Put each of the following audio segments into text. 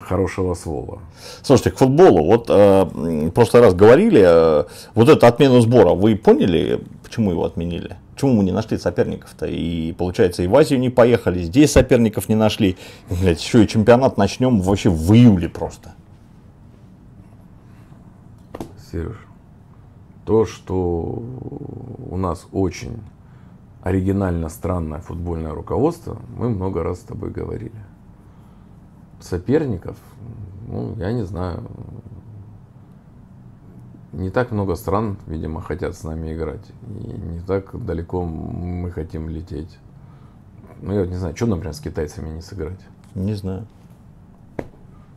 хорошего слова. Слушайте, к футболу. Вот э, в прошлый раз говорили, э, вот эту отмену сбора, вы поняли, почему его отменили? Почему мы не нашли соперников-то? И получается, и в Азию не поехали, здесь соперников не нашли. Блять, еще и чемпионат начнем вообще в июле просто. Сереж, то, что у нас очень оригинально странное футбольное руководство, мы много раз с тобой говорили соперников, ну, я не знаю, не так много стран, видимо, хотят с нами играть. И не так далеко мы хотим лететь. Ну, я не знаю, что, например, с китайцами не сыграть? Не знаю.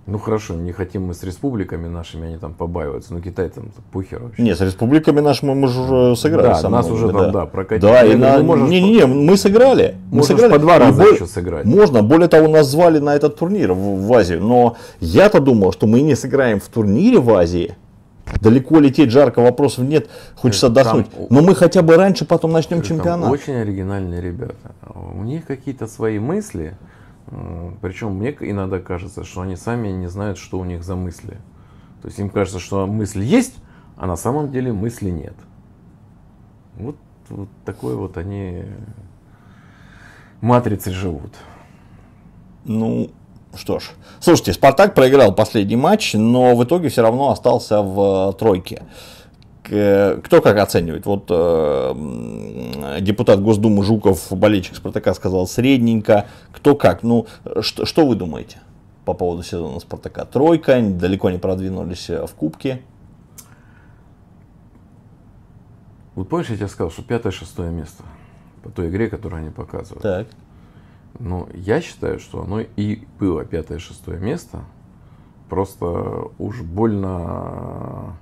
Ну хорошо, не хотим мы с республиками нашими, они там побаиваются. Ну Китай там пухер вообще. Не, с республиками нашими мы уже сыграли. Да, нас уже да. там, да, прокатили. Да, ну, и ну, на... можешь... не, не, не, мы сыграли. Мы сыграли. по два раза бо... еще сыграть. Можно, более того, нас звали на этот турнир в, в Азию. Но я-то думал, что мы не сыграем в турнире в Азии. Далеко лететь, жарко, вопросов нет, хочется э, там, отдохнуть. Но мы хотя бы раньше потом начнем э, чемпионат. очень оригинальные ребята. У них какие-то свои мысли. Э, Причем мне иногда кажется, что они сами не знают, что у них за мысли. То есть им кажется, что мысль есть, а на самом деле мысли нет. Вот, вот такой вот они матрицы живут. Ну, что ж. Слушайте, Спартак проиграл последний матч, но в итоге все равно остался в э, тройке. Кто как оценивает? Вот э, Э, депутат Госдумы Жуков, болельщик Спартака, сказал средненько. Кто как? Ну, что, что вы думаете по поводу сезона Спартака? Тройка, далеко не продвинулись э, в Кубке. Вот помнишь, я тебе сказал, что пятое-шестое место по той игре, которую они показывают. Так. Ну, я считаю, что оно и было пятое-шестое место. Просто уж больно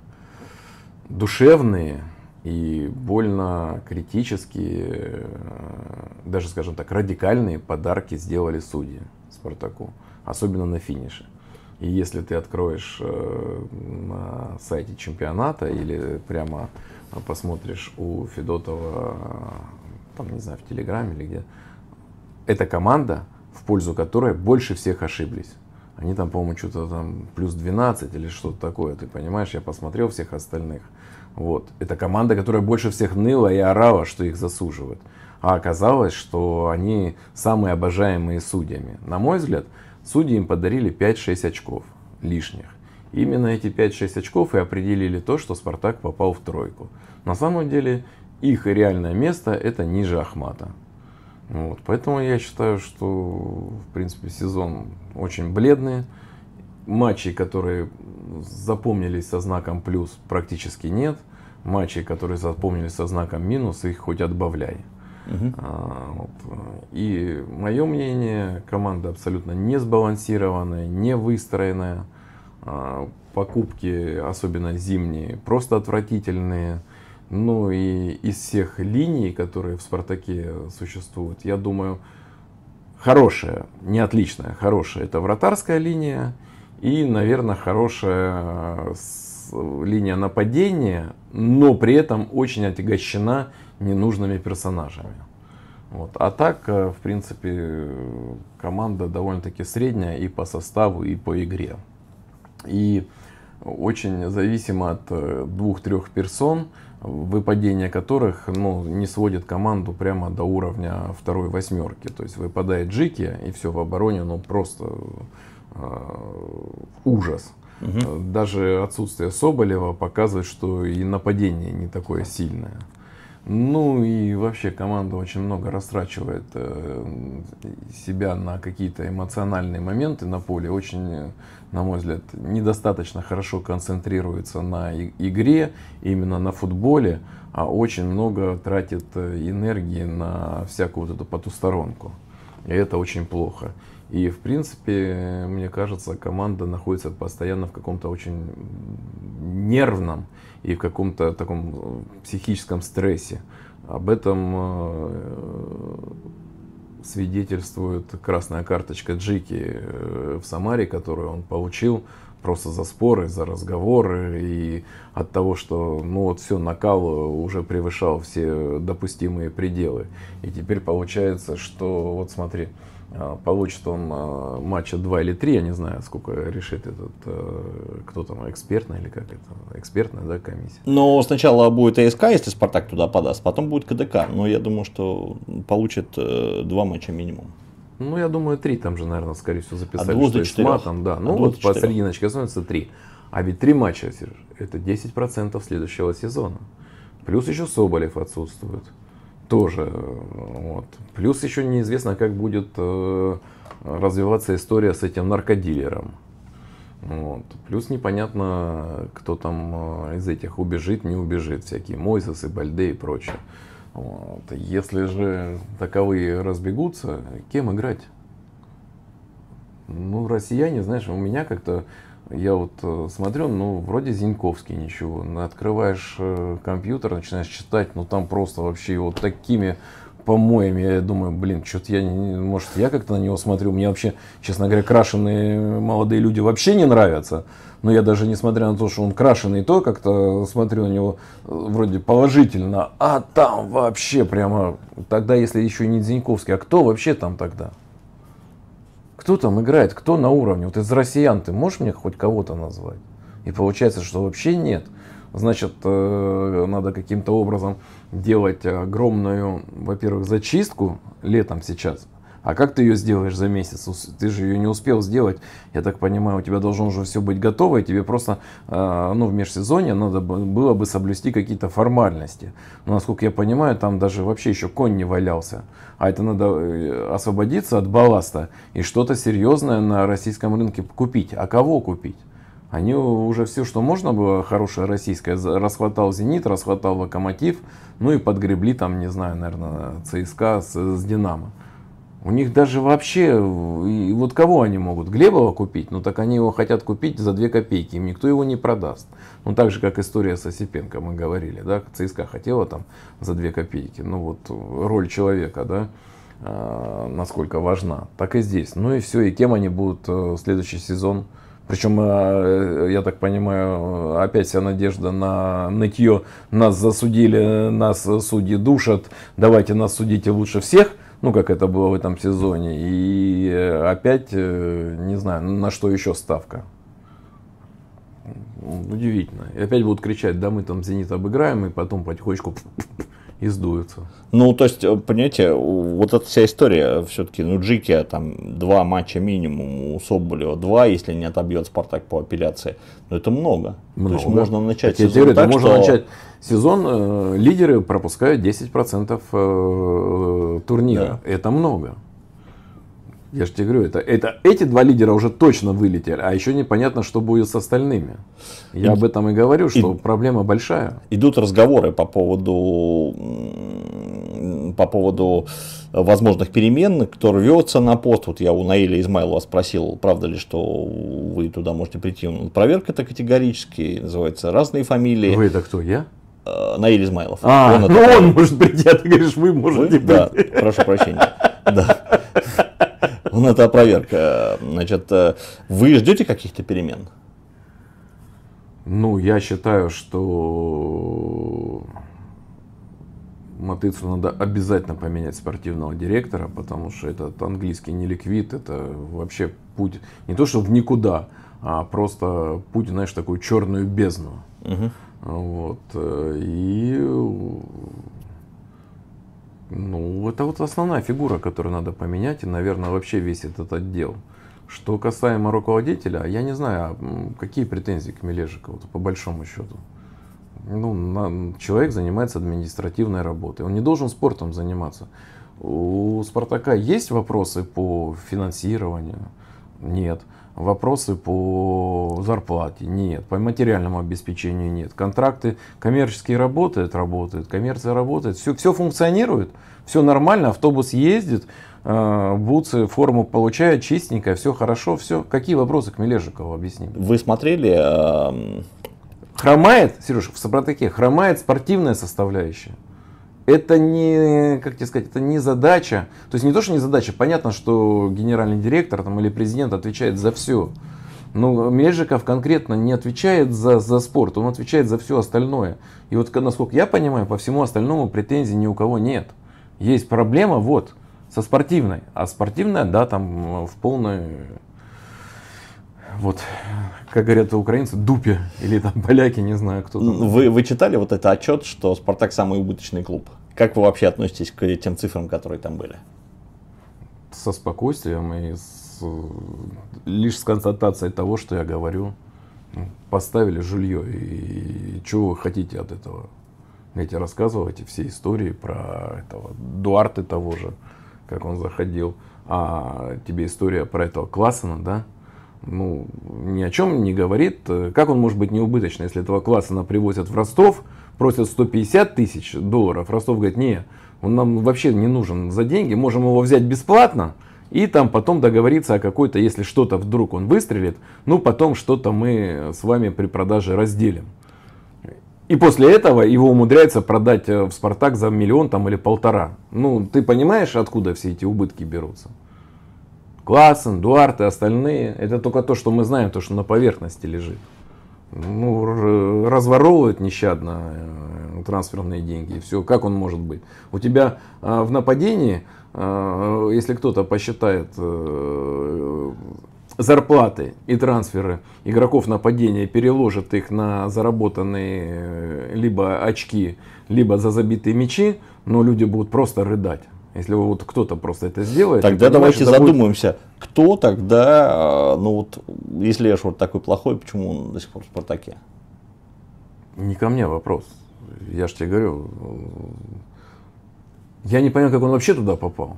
душевные и больно критические, э, даже, скажем так, радикальные подарки сделали судьи Спартаку, особенно на финише. И если ты откроешь э, на сайте чемпионата или прямо посмотришь у Федотова, э, там, не знаю, в Телеграме или где, эта команда, в пользу которой больше всех ошиблись. Они там, по-моему, что-то там плюс 12 или что-то такое, ты понимаешь, я посмотрел всех остальных – вот. Это команда, которая больше всех ныла и орала, что их засуживают. А оказалось, что они самые обожаемые судьями. На мой взгляд, судьи им подарили 5-6 очков лишних. Именно эти 5-6 очков и определили то, что Спартак попал в тройку. На самом деле, их реальное место это ниже Ахмата. Ну вот. Поэтому я считаю, что в принципе сезон очень бледный. Матчей, которые запомнились со знаком плюс, практически нет – матчей, которые запомнились со знаком минус, их хоть отбавляй. Угу. А, вот. И мое мнение, команда абсолютно не сбалансированная, не выстроенная. А, покупки, особенно зимние, просто отвратительные. Ну и из всех линий, которые в «Спартаке» существуют, я думаю, хорошая, не отличная, хорошая, это вратарская линия. И, наверное, хорошая линия нападения, но при этом очень отягощена ненужными персонажами. Вот. А так, э, в принципе, команда довольно-таки средняя и по составу, и по игре. И очень зависимо от э, двух-трех персон, выпадение которых ну, не сводит команду прямо до уровня второй восьмерки. То есть выпадает Джики, и все в обороне, ну просто э, ужас. Угу. Даже отсутствие Соболева показывает, что и нападение не такое сильное. Ну и вообще команда очень много растрачивает э, себя на какие-то эмоциональные моменты на поле. Очень, на мой взгляд, недостаточно хорошо концентрируется на игре, именно на футболе, а очень много тратит э, энергии на всякую вот эту потусторонку. И это очень плохо. И, в принципе, мне кажется, команда находится постоянно в каком-то очень нервном и в каком-то таком э, психическом стрессе. Об этом э, свидетельствует красная карточка Джики э, в Самаре, которую он получил просто за споры, за разговоры и от того, что ну вот все накал уже превышал все допустимые пределы. И теперь получается, что вот смотри, а, получит он а, матча 2 или 3, я не знаю, сколько решит этот, э, кто там, экспертная или как это, экспертная, да, комиссия. Но сначала будет АСК, если Спартак туда подаст, потом будет КДК, но я думаю, что получит э, два матча минимум. Ну, я думаю, три там же, наверное, скорее всего, записали. От а двух до четырех. Матом, да. А ну, вот по серединочке становится три. А ведь три матча, Сереж, это 10% следующего сезона. Плюс еще Соболев отсутствует. Тоже. Э, вот. Плюс еще неизвестно, как будет э, развиваться история с этим наркодилером. Вот. Плюс непонятно, кто там э, из этих убежит, не убежит. Всякие Мойзес и Бальде и прочее. Вот. Если же таковые разбегутся, кем играть? Ну, россияне, знаешь, у меня как-то, я вот э, смотрю, ну, вроде Зиньковский ничего. Открываешь э, компьютер, начинаешь читать, ну, там просто вообще вот такими помоями. Я думаю, блин, что-то я, может, я как-то на него смотрю. Мне вообще, честно говоря, крашеные молодые люди вообще не нравятся но я даже несмотря на то, что он крашеный, то как-то смотрю на него э, вроде положительно, а там вообще прямо, тогда если еще не Дзиньковский, а кто вообще там тогда? Кто там играет, кто на уровне? Вот из россиян ты можешь мне хоть кого-то назвать? И получается, что вообще нет. Значит, э, надо каким-то образом делать огромную, во-первых, зачистку летом сейчас, а как ты ее сделаешь за месяц? Ты же ее не успел сделать. Я так понимаю, у тебя должно уже все быть готово, и тебе просто э, ну, в межсезонье надо было бы соблюсти какие-то формальности. Но, насколько я понимаю, там даже вообще еще конь не валялся. А это надо э, освободиться от балласта и что-то серьезное на российском рынке купить. А кого купить? Они уже все, что можно было, хорошее российское, расхватал «Зенит», расхватал «Локомотив», ну и подгребли там, не знаю, наверное, ЦСКА с, с «Динамо». У них даже вообще, и вот кого они могут? Глебова купить? Ну так они его хотят купить за 2 копейки, им никто его не продаст. Ну так же, как история с Осипенко, мы говорили, да, ЦСКА хотела там за 2 копейки. Ну вот роль человека, да, а, насколько важна. Так и здесь. Ну и все, и кем они будут э, в следующий сезон? Причем, э, э, я так понимаю, опять вся надежда на нытье. Нас засудили, нас судьи душат, давайте нас судите лучше всех – ну, как это было в этом сезоне. И э, опять, э, не знаю, ну, на что еще ставка. Удивительно. И опять будут кричать, да мы там «Зенит» обыграем, и потом потихонечку и сдуется. Ну, то есть, э, понимаете, вот эта вся история, все-таки, ну, Джики, а там, два матча минимум, у Соболева два, если не отобьет Спартак по апелляции, но ну, это много. много. То есть, можно начать так сезон говорю, так, можно что... начать сезон, э, лидеры пропускают 10% э, турнира, да. это много. Я же тебе говорю, это, это, эти два лидера уже точно вылетели, а еще непонятно, что будет с остальными. Я и, об этом и говорю, что и, проблема большая. Идут разговоры по поводу, по поводу возможных перемен, кто рвется на пост. Вот я у Наиля Измайлова спросил, правда ли, что вы туда можете прийти. Проверка это категорически, называется разные фамилии. Вы это кто, я? Э, Наиль Измайлов. А, он ну это... он может прийти, а ты говоришь, вы можете вы? прийти. Да, прошу прощения. Да. Это опроверка. Значит, э, вы ждете каких-то перемен? Ну, я считаю, что Матыцу надо обязательно поменять спортивного директора, потому что этот английский неликвид, это вообще путь не то, что в никуда, а просто путь, знаешь, такую черную бездну. Угу. Вот. Э, и ну, это вот основная фигура, которую надо поменять, и, наверное, вообще весь этот отдел. Что касаемо руководителя, я не знаю, а, какие претензии к Мележикову, по большому счету. Ну, на, человек занимается административной работой, он не должен спортом заниматься. У Спартака есть вопросы по финансированию? Нет. Вопросы по зарплате нет, по материальному обеспечению нет. Контракты коммерческие работают, работают, коммерция работает, все, все функционирует, все нормально, автобус ездит, э, буцы форму получает чистенькая, все хорошо, все. Какие вопросы к Мележикову, объясни. Вы смотрели... Э... Хромает, Сереж, в Сопротеке хромает спортивная составляющая это не, как тебе сказать, это не задача. То есть не то, что не задача, понятно, что генеральный директор там, или президент отвечает за все. Но Межиков конкретно не отвечает за, за спорт, он отвечает за все остальное. И вот, насколько я понимаю, по всему остальному претензий ни у кого нет. Есть проблема вот со спортивной, а спортивная, да, там э, в полной, вот, как говорят украинцы, дупе, или там поляки, не знаю, кто там. Вы, вы читали вот этот отчет, что «Спартак» самый убыточный клуб? Как вы вообще относитесь к тем цифрам, которые там были? Со спокойствием и с, лишь с констатацией того, что я говорю. Поставили жилье, и, и чего вы хотите от этого? Я рассказывайте все истории про этого Дуарте того же, как он заходил. А тебе история про этого Классена, да? Ну, ни о чем не говорит. Как он может быть неубыточный, если этого Классена привозят в Ростов, просят 150 тысяч долларов, Ростов говорит, не, он нам вообще не нужен за деньги, можем его взять бесплатно, и там потом договориться о какой-то, если что-то вдруг он выстрелит, ну потом что-то мы с вами при продаже разделим. И после этого его умудряется продать э, в «Спартак» за миллион там, или полтора. Ну, ты понимаешь, откуда все эти убытки берутся? Классен, Дуарт и остальные. Это только то, что мы знаем, то, что на поверхности лежит ну, разворовывает нещадно э, трансферные деньги. и Все, как он может быть? У тебя э, в нападении, э, если кто-то посчитает зарплаты и трансферы игроков нападения, переложит их на заработанные либо очки, либо за забитые мячи, но люди будут просто рыдать. Если вот кто-то просто это сделает... Тогда давайте это задумаемся, будет... кто тогда, э, ну вот, если вот такой плохой, почему он до сих пор в «Спартаке»? Не ко мне вопрос. Я же тебе говорю, я не понимаю, как он вообще туда попал.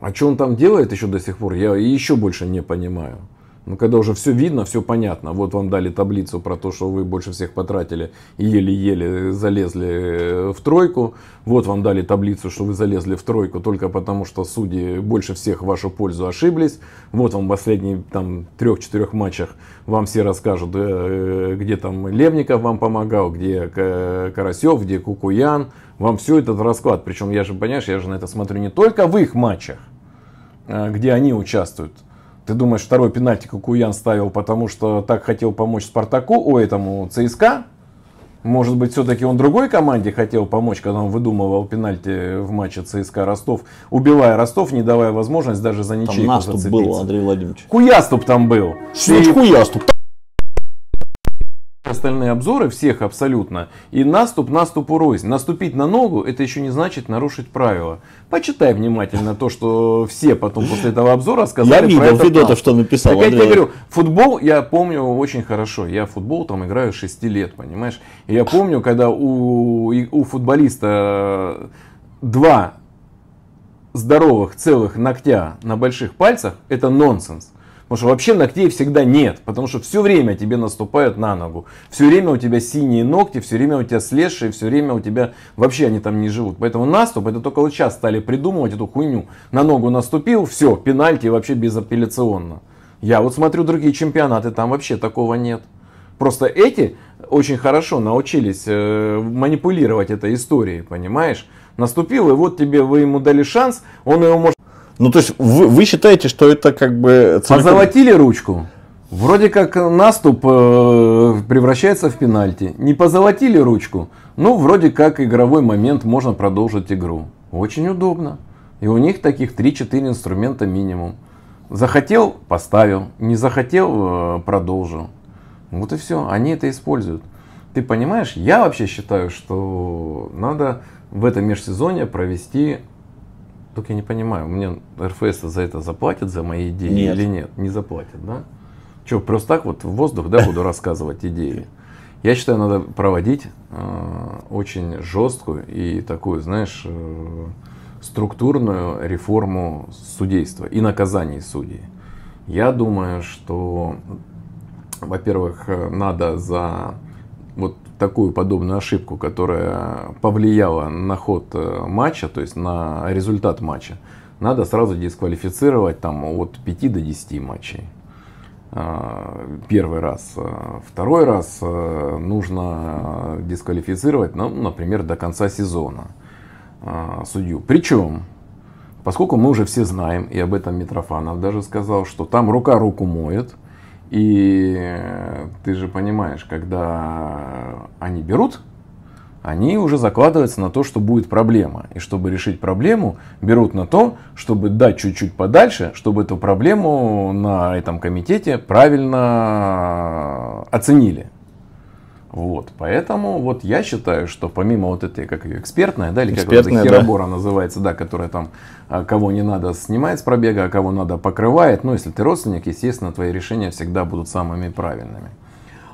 А что он там делает еще до сих пор, я еще больше не понимаю. Но ну, когда уже все видно, все понятно, вот вам дали таблицу про то, что вы больше всех потратили и еле-еле залезли э, в тройку, вот вам дали таблицу, что вы залезли в тройку только потому, что судьи больше всех в вашу пользу ошиблись, вот вам в последних там трех-четырех матчах вам все расскажут, э, э, где там Левников вам помогал, где Карасев, где Кукуян, вам все этот расклад, причем я же, понимаешь, я же на это смотрю не только в их матчах, где они участвуют, ты думаешь, второй пенальти Кукуян ставил, потому что так хотел помочь Спартаку, о, этому ЦСКА? Может быть, все-таки он другой команде хотел помочь, когда он выдумывал пенальти в матче ЦСКА Ростов, убивая Ростов, не давая возможность даже за ничейку там наступ зацепиться. был, Андрей Владимирович. Хуяступ там был. Что И... значит хуяступ? остальные обзоры, всех абсолютно, и наступ наступу рознь. Наступить на ногу, это еще не значит нарушить правила. Почитай внимательно то, что все потом после этого обзора сказали. Я видел про Федотов, что написал. Так я тебе говорю, футбол я помню очень хорошо. Я футбол там играю 6 лет, понимаешь? И я помню, когда у, у футболиста э, два здоровых целых ногтя на больших пальцах, это нонсенс. Потому что вообще ногтей всегда нет, потому что все время тебе наступают на ногу. Все время у тебя синие ногти, все время у тебя слезшие, все время у тебя вообще они там не живут. Поэтому наступ, это только вот сейчас стали придумывать эту хуйню. На ногу наступил, все, пенальти вообще безапелляционно. Я вот смотрю другие чемпионаты, там вообще такого нет. Просто эти очень хорошо научились э, манипулировать этой историей, понимаешь? Наступил, и вот тебе вы ему дали шанс, он его может ну, то есть вы, вы считаете, что это как бы... Целиком... Позолотили ручку? Вроде как наступ э, превращается в пенальти. Не позолотили ручку? Ну, вроде как игровой момент, можно продолжить игру. Очень удобно. И у них таких 3-4 инструмента минимум. Захотел – поставил, не захотел – э, продолжил. Вот и все, они это используют. Ты понимаешь, я вообще считаю, что надо в этом межсезонье провести только я не понимаю, мне РФС за это заплатит, за мои идеи нет. или нет? Не заплатит, да? Че, просто так вот в воздух, да, буду рассказывать идеи? Я считаю, надо проводить э, очень жесткую и такую, знаешь, э, структурную реформу судейства и наказаний судей. Я думаю, что, во-первых, э, надо за вот такую подобную ошибку, которая повлияла на ход э, матча, то есть на результат матча, надо сразу дисквалифицировать там от 5 до 10 матчей. А, первый раз. Э, второй раз э, нужно дисквалифицировать, ну, например, до конца сезона а, судью. Причем, поскольку мы уже все знаем, и об этом Митрофанов даже сказал, что там рука руку моет – и э, ты же понимаешь, когда они берут, они уже закладываются на то, что будет проблема. И чтобы решить проблему, берут на то, чтобы дать чуть-чуть подальше, чтобы эту проблему на этом комитете правильно э, оценили. Вот, поэтому вот я считаю, что помимо вот этой, как ее, экспертная, да, или экспертная, как вот херобора да. называется, да, которая там а, кого не надо снимает с пробега, а кого надо покрывает, ну, если ты родственник, естественно, твои решения всегда будут самыми правильными.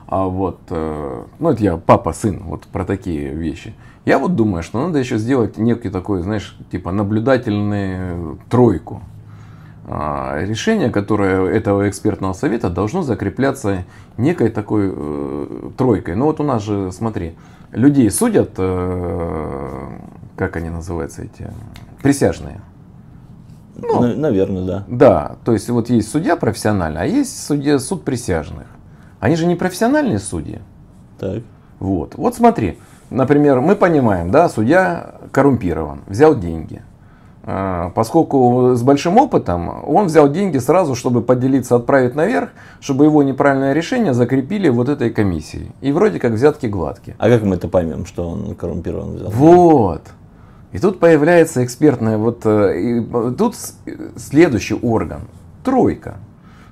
А вот, э, ну, это я папа, сын, вот про такие вещи. Я вот думаю, что надо еще сделать некий такой, знаешь, типа наблюдательную э, тройку, а, решение, которое этого экспертного совета должно закрепляться некой такой э, тройкой. Ну вот у нас же, смотри, людей судят, э, как они называются эти, присяжные. Ну, Наверное, да. Да, то есть вот есть судья профессиональный, а есть судья, суд присяжных. Они же не профессиональные судьи. Так. Вот, вот смотри, например, мы понимаем, да, судья коррумпирован, взял деньги. А, поскольку с большим опытом, он взял деньги сразу, чтобы поделиться, отправить наверх, чтобы его неправильное решение закрепили вот этой комиссией. И вроде как взятки гладкие. А как мы это поймем, что он коррумпирован взял? Вот. И тут появляется экспертная, вот э, и, тут следующий орган, тройка,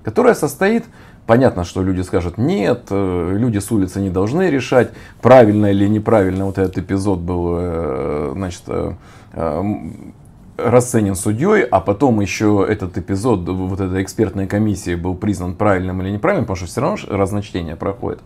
которая состоит Понятно, что люди скажут нет, э, люди с улицы не должны решать, правильно или неправильно вот этот эпизод был, э, значит, расценен судьей, а потом еще этот эпизод вот эта экспертная комиссия был признан правильным или неправильным, потому что все равно разночтение проходит.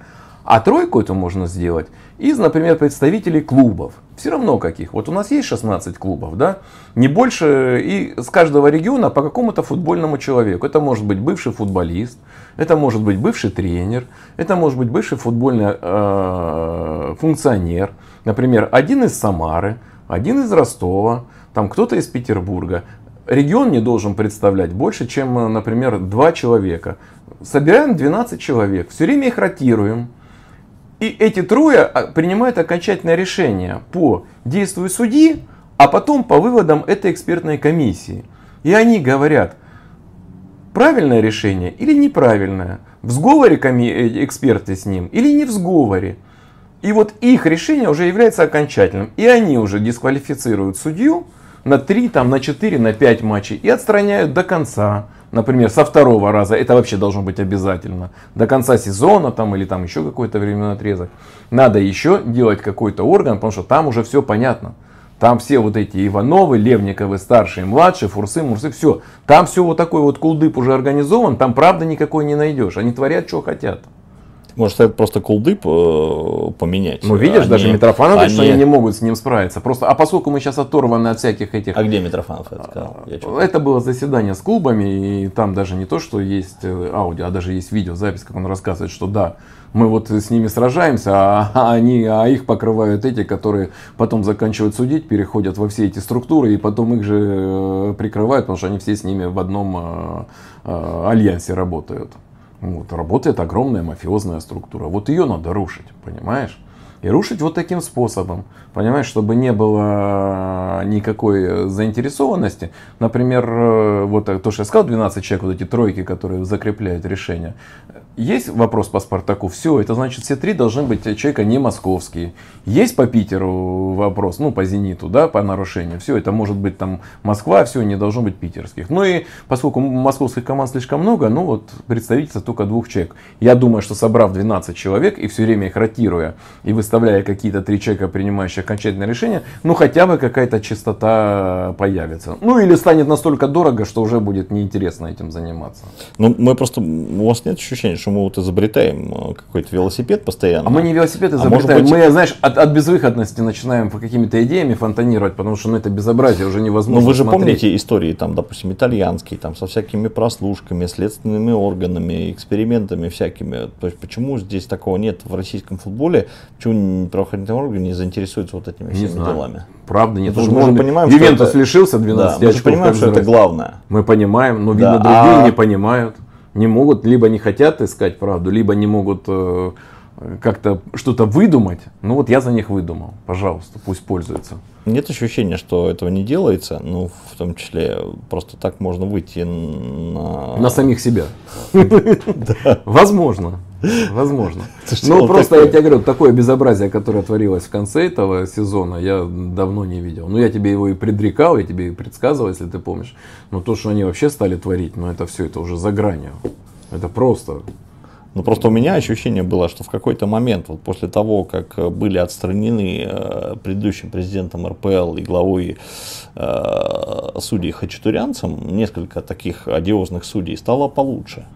А тройку это можно сделать из, например, представителей клубов. Все равно каких. Вот у нас есть 16 клубов, да? Не больше и с каждого региона по какому-то футбольному человеку. Это может быть бывший футболист, это может быть бывший тренер, это может быть бывший футбольный э, функционер. Например, один из Самары, один из Ростова, там кто-то из Петербурга. Регион не должен представлять больше, чем, э, например, два человека. Собираем 12 человек, все время их ротируем. И эти трое а, принимают окончательное решение по действию судьи, а потом по выводам этой экспертной комиссии. И они говорят, правильное решение или неправильное, в сговоре э, эксперты с ним или не в сговоре. И вот их решение уже является окончательным. И они уже дисквалифицируют судью, на 3, там, на 4, на 5 матчей и отстраняют до конца. Например, со второго раза, это вообще должно быть обязательно, до конца сезона там, или там еще какой-то временной отрезок. Надо еще делать какой-то орган, потому что там уже все понятно. Там все вот эти Ивановы, Левниковы, старшие, младшие, Фурсы, Мурсы, все. Там все вот такой вот кулдып уже организован, там правда никакой не найдешь. Они творят, что хотят. Может, это просто колды э, поменять. Ну, видишь, они, даже Митрофанов они... что они не могут с ним справиться. Просто, а поскольку мы сейчас оторваны от всяких этих... А где Митрофанов это сказал? Это было заседание с клубами, и там даже не то, что есть э, аудио, а даже есть видеозапись, как он рассказывает, что да, мы вот с ними сражаемся, а, а, они, а их покрывают эти, которые потом заканчивают судить, переходят во все эти структуры, и потом их же э, прикрывают, потому что они все с ними в одном альянсе работают. Вот, работает огромная мафиозная структура. Вот ее надо рушить, понимаешь? И рушить вот таким способом, понимаешь, чтобы не было э, никакой заинтересованности. Например, э, вот э, то, что я сказал, 12 человек, вот эти тройки, которые закрепляют решение. Есть вопрос по Спартаку, все, это значит все три должны быть э, человека не московские. Есть по Питеру вопрос, ну по Зениту, да, по нарушению, все, это может быть там Москва, все, не должно быть питерских. Ну и поскольку московских команд слишком много, ну вот представительство только двух человек. Я думаю, что собрав 12 человек и все время их ротируя и выставляя какие-то три человека, принимающие окончательное решение, ну хотя бы какая-то чистота появится. Ну или станет настолько дорого, что уже будет неинтересно этим заниматься. Ну мы просто, у вас нет ощущения, что что мы вот изобретаем э, какой-то велосипед постоянно. А мы не велосипед а изобретаем, а быть... мы, знаешь, от, от безвыходности начинаем по какими-то идеями фонтанировать, потому что ну, это безобразие, уже невозможно Ну вы же смотреть. помните истории, там, допустим, итальянские, там, со всякими прослушками, следственными органами, экспериментами всякими. То есть почему здесь такого нет в российском футболе? Почему правоохранительные органы не заинтересуются вот этими всеми не делами? Правда нет. Ну, потому мы же понимаем, Ювентус это... лишился 12 да, очков. Мы же понимаем, что это главное. Мы понимаем, но, видно, да, другие а... не понимают не могут, либо не хотят искать правду, либо не могут э, как-то что-то выдумать. Ну вот я за них выдумал. Пожалуйста, пусть пользуются. Нет ощущения, что этого не делается. Ну, в том числе, просто так можно выйти на... На самих себя. Возможно. Возможно. Ну, просто я тебе говорю, такое безобразие, которое творилось в конце этого сезона, я давно не видел. Ну, я тебе его и предрекал, я тебе и предсказывал, если ты помнишь. Но то, что они вообще стали творить, ну, это все, это уже за гранью. Это просто... Ну, просто у меня ощущение было, что в какой-то момент, вот после того, как были отстранены э, предыдущим президентом РПЛ и главой э, судей Хачатурянцем, несколько таких одиозных судей стало получше.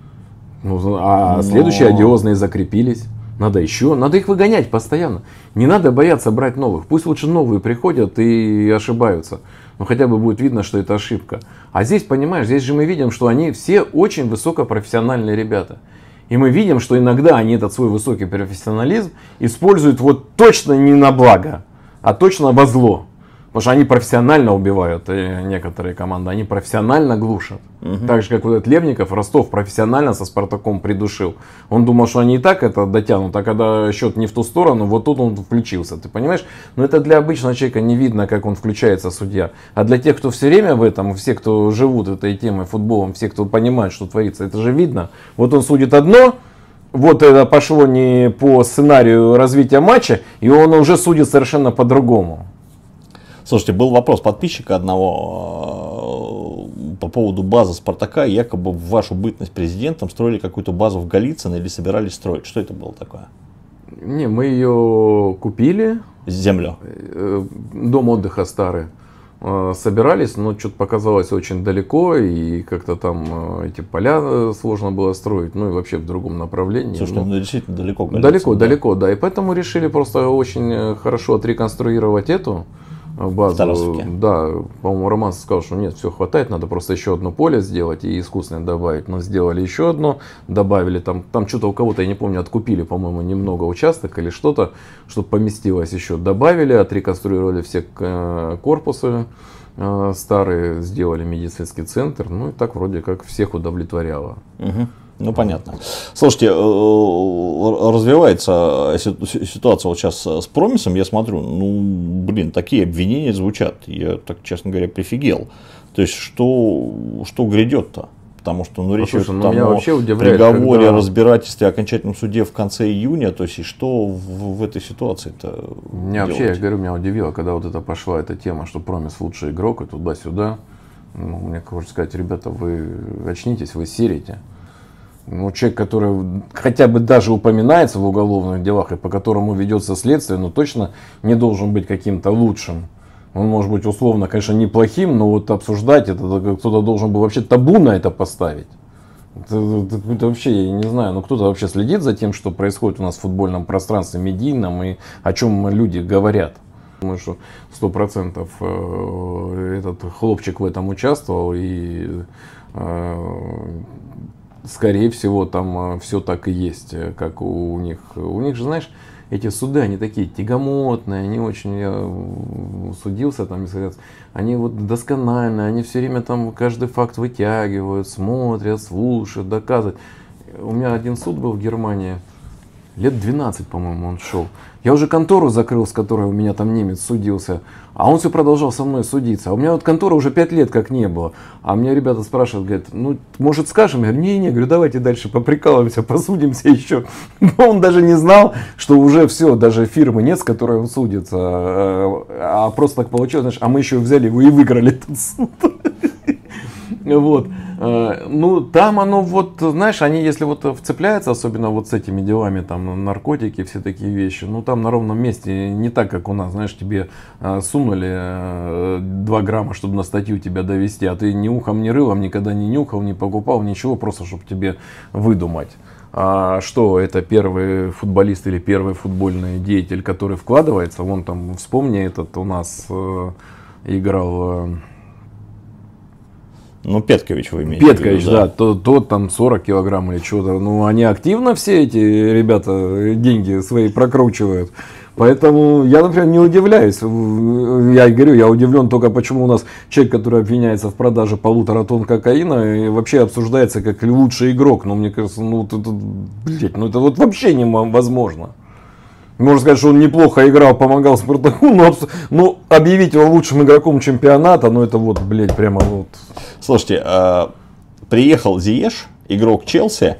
Ну, а, а Но... следующие одиозные закрепились. Надо еще, надо их выгонять постоянно. Не надо бояться брать новых. Пусть лучше новые приходят и ошибаются. Но хотя бы будет видно, что это ошибка. А здесь, понимаешь, здесь же мы видим, что они все очень высокопрофессиональные ребята. И мы видим, что иногда они этот свой высокий профессионализм используют вот точно не на благо, а точно во зло. Потому что они профессионально убивают э, некоторые команды, они профессионально глушат. Угу. Так же, как вот этот Левников, Ростов профессионально со Спартаком придушил. Он думал, что они и так это дотянут, а когда счет не в ту сторону, вот тут он включился, ты понимаешь? Но это для обычного человека не видно, как он включается, судья. А для тех, кто все время в этом, все, кто живут этой темой, футболом, все, кто понимает, что творится, это же видно. Вот он судит одно, вот это пошло не по сценарию развития матча, и он уже судит совершенно по-другому. Слушайте, был вопрос подписчика одного э, по поводу базы Спартака. Якобы в вашу бытность президентом строили какую-то базу в Голицыно или собирались строить. Что это было такое? Не, мы ее купили. Землю. Э, дом отдыха старый. Э, собирались, но что-то показалось очень далеко, и как-то там эти поля сложно было строить, ну и вообще в другом направлении. Слушай, ну, ну действительно далеко. далеко, да. далеко, да. И поэтому решили просто очень хорошо отреконструировать эту базу. Да, по-моему, Роман сказал, что нет, все хватает, надо просто еще одно поле сделать и искусственное добавить. Но сделали еще одно, добавили там, там что-то у кого-то, я не помню, откупили, по-моему, немного участок или что-то, чтобы поместилось еще. Добавили, отреконструировали все э, корпусы э, старые, сделали медицинский центр, ну и так вроде как всех удовлетворяло. Угу. Ну, понятно. Слушайте, э, развивается ситуация вот сейчас э, с промисом, я смотрю, ну, блин, такие обвинения звучат. Я так, честно говоря, прифигел. То есть, что, что грядет-то? Потому что, ну, речь ну, Слушай, идет ну, о приговоре, когда... разбирательстве, окончательном суде в конце июня. То есть, и что в, в этой ситуации-то Не, вообще, я говорю, меня удивило, когда вот это пошла эта тема, что Промис лучший игрок и туда-сюда. Ну, мне хочется сказать, ребята, вы очнитесь, вы сирите. Ну, человек, который хотя бы даже упоминается в уголовных делах и по которому ведется следствие, но ну, точно не должен быть каким-то лучшим. Он может быть условно, конечно, неплохим, но вот обсуждать это, кто-то должен был вообще табу на это поставить. Это, это, это вообще, я не знаю, но ну, кто-то вообще следит за тем, что происходит у нас в футбольном пространстве, медийном, и о чем люди говорят. Думаю, что сто процентов э, этот хлопчик в этом участвовал, и э, скорее всего, там э, все так и есть, э, как у них. У них же, знаешь, эти суды, они такие тягомотные, они очень, я судился там, сказать, они вот доскональные, они все время там каждый факт вытягивают, смотрят, слушают, доказывают. У меня один суд был в Германии, лет 12, по-моему, он шел. Я уже контору закрыл, с которой у меня там немец судился. А он все продолжал со мной судиться. А у меня вот контора уже пять лет как не было. А мне ребята спрашивают, говорят, ну, может, скажем? Я говорю, не-не, говорю, давайте дальше поприкалываемся, посудимся еще. Но он даже не знал, что уже все, даже фирмы нет, с которой он судится. А, а просто так получилось, знаешь, а мы еще взяли его и выиграли этот суд. Вот. Э, ну, там оно вот, знаешь, они если вот вцепляются, особенно вот с этими делами, там, ну, наркотики, все такие вещи, ну, там на ровном месте не так, как у нас, знаешь, тебе э, сунули 2 э, грамма, чтобы на статью тебя довести, а ты ни ухом, ни рылом никогда не нюхал, не покупал, ничего, просто, чтобы тебе выдумать. А что это первый футболист или первый футбольный деятель, который вкладывается? Вон там, вспомни, этот у нас играл ну, Петкович вы имеете Петкович, в виду, да. да тот, тот там 40 килограмм или что-то. Ну, они активно все эти ребята деньги свои прокручивают. Поэтому я, например, не удивляюсь. Я говорю, я удивлен только, почему у нас человек, который обвиняется в продаже полутора тонн кокаина, и вообще обсуждается как лучший игрок. Но ну, мне кажется, ну, это, блядь, ну это вот вообще невозможно. Можно сказать, что он неплохо играл, помогал Спартаку, но, но ну, объявить его лучшим игроком чемпионата, ну это вот, блядь, прямо вот. Слушайте, а, приехал Зиеш, игрок Челси,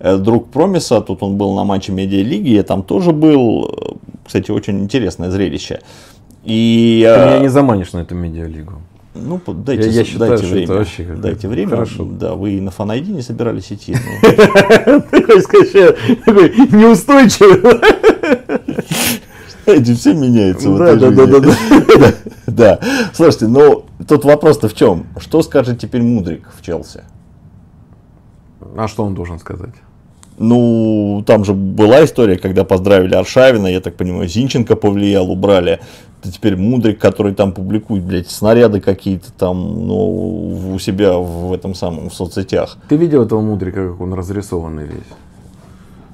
э, друг Промиса, тут он был на матче медиалиги, я там тоже был, э, кстати, очень интересное зрелище. И, а, Ты меня не заманишь на эту медиалигу. Ну, дайте, я, я считаю, дайте время. вообще, дайте время. Хорошо. Да, вы на фанайди не собирались идти. Ты хочешь сказать, что я неустойчивый? Эти все меняются. Да, да, да, да, да. Да. Слушайте, ну тут вопрос-то в чем? Что скажет теперь Мудрик в Челси? А что он должен сказать? Ну, там же была история, когда поздравили Аршавина, я так понимаю, Зинченко повлиял, убрали. Это теперь Мудрик, который там публикует, блядь, снаряды какие-то там, ну, у себя в этом самом, в соцсетях. Ты видел этого Мудрика, как он разрисованный весь?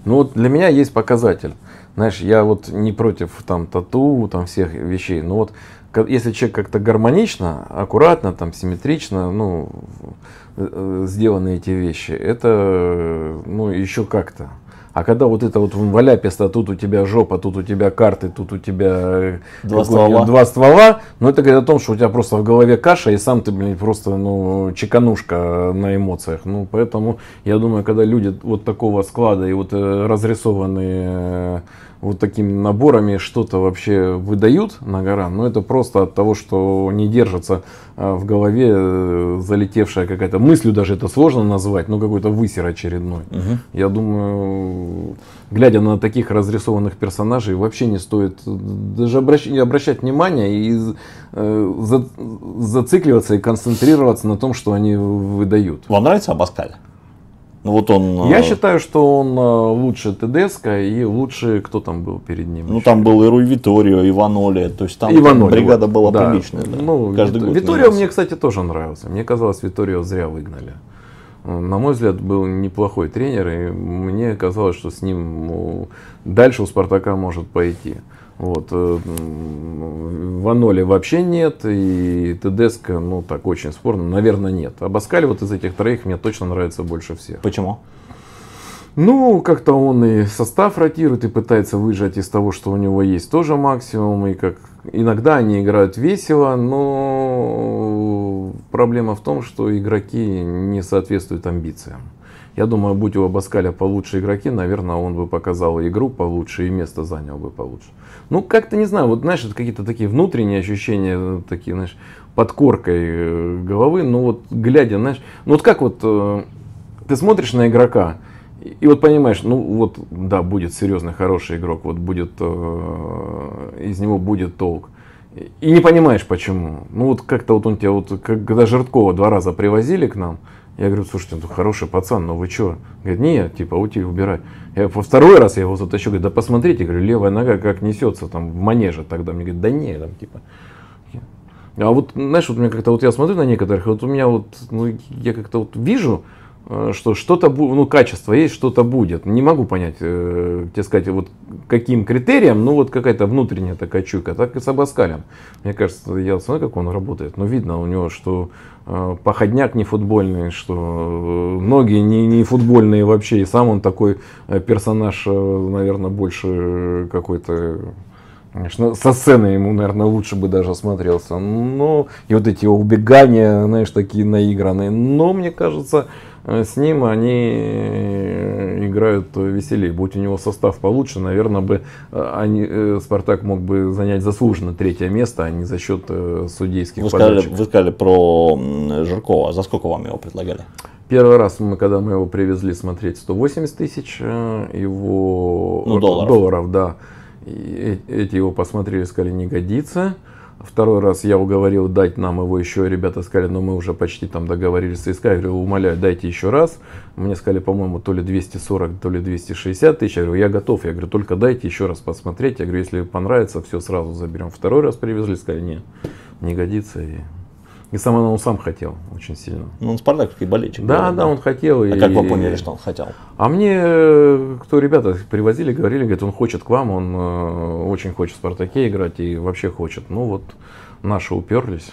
Ну, вот для меня есть показатель. Знаешь, я вот не против там тату, там всех вещей, но вот если человек как-то гармонично, аккуратно, там симметрично, ну, э, э, сделаны эти вещи, это, ну, еще как-то. А когда вот это вот валяписто, тут у тебя жопа, тут у тебя карты, тут у тебя э, два ствола. два ствола, но ну, это говорит о том, что у тебя просто в голове каша, и сам ты, блин, просто, ну, чеканушка э, на эмоциях. Ну, поэтому, я думаю, когда люди вот такого склада и вот э, разрисованные вот такими наборами что-то вообще выдают на гора, но это просто от того, что не держится э, в голове э, залетевшая какая-то мыслью, даже это сложно назвать, но какой-то высер очередной. Угу. Я думаю, глядя на таких разрисованных персонажей, вообще не стоит э, даже обращать, обращать внимание и э, за, зацикливаться и концентрироваться на том, что они выдают. Вам нравится Абаскаль? Ну вот он. Я э, считаю, что он э, лучше Тедеско и лучше кто там был перед ним. Ну там был и Руй Виторио, Иваноли, то есть там Иваноли, бригада была да. приличная. Да. Ну, Каждый Вит... год Виторио мне, кстати, тоже нравился. Мне казалось, Виторио зря выгнали. На мой взгляд, был неплохой тренер, и мне казалось, что с ним ну, дальше у Спартака может пойти. Вот. Э, Ваноли вообще нет, и Тедеско, ну, так очень спорно, наверное, нет. А Баскаль вот из этих троих мне точно нравится больше всех. Почему? Ну, как-то он и состав ротирует, и пытается выжать из того, что у него есть, тоже максимум. И как иногда они играют весело, но проблема в том, что игроки не соответствуют амбициям. Я думаю, будь у Абаскаля получше игроки, наверное, он бы показал игру получше и место занял бы получше. Ну, как-то не знаю, вот знаешь, это какие-то такие внутренние ощущения, э, такие, знаешь, подкоркой э, головы, но ну, вот глядя, знаешь, ну вот как вот э, ты смотришь на игрока, и вот понимаешь, ну вот, да, будет серьезный хороший игрок, вот будет, из него будет толк. И не понимаешь почему. Ну вот как-то вот он тебя, вот, когда Жерткова два раза привозили к нам, я говорю, слушайте, ну хороший пацан, но вы чё? Говорит, не, типа, ути, убирай. Я во второй раз я его затащу, говорю, да посмотрите, я говорю, левая нога как несется там в манеже тогда. Мне говорит, да не, там типа. А вот, знаешь, вот мне как-то, вот я смотрю на некоторых, вот у меня вот, ну, я как-то вот вижу, Э, что что-то ну качество есть, что-то будет. Не могу понять, э, тебе сказать, вот каким критерием, ну вот какая-то внутренняя такая чуйка, так и с Абаскалем. Мне кажется, я смотрю, как он работает, но ну, видно у него, что э, походняк не футбольный, что э, многие не, не футбольные вообще, и сам он такой э, персонаж, э, наверное, больше какой-то Конечно, со сцены ему, наверное, лучше бы даже смотрелся. Но и вот эти убегания, знаешь, такие наигранные. Но мне кажется, с ним они э, играют веселее. Будь у него состав получше, наверное, бы э, они, э, Спартак мог бы занять заслуженно третье место, а не за счет судейских вы сказали, подачек. Вы сказали про Жиркова. За сколько вам его предлагали? Первый раз, мы, когда мы его привезли смотреть, 180 тысяч его ну, долларов. долларов, да. И эти его посмотрели, сказали, не годится. Второй раз я уговорил дать нам его еще, ребята сказали, ну мы уже почти там договорились с ИСК, я говорю, умоляю, дайте еще раз. Мне сказали, по-моему, то ли 240, то ли 260 тысяч, я говорю, я готов, я говорю, только дайте еще раз посмотреть, я говорю, если понравится, все сразу заберем. Второй раз привезли, сказали, нет, не годится. И и сам он, сам хотел очень сильно. Ну, он спартаковский болельщик. Да, говорит, да, да, он хотел. А и... как вы поняли, что он хотел? А мне, э, кто ребята привозили, говорили, говорит, он хочет к вам, он э, очень хочет в «Спартаке» играть и вообще хочет. Ну вот наши уперлись,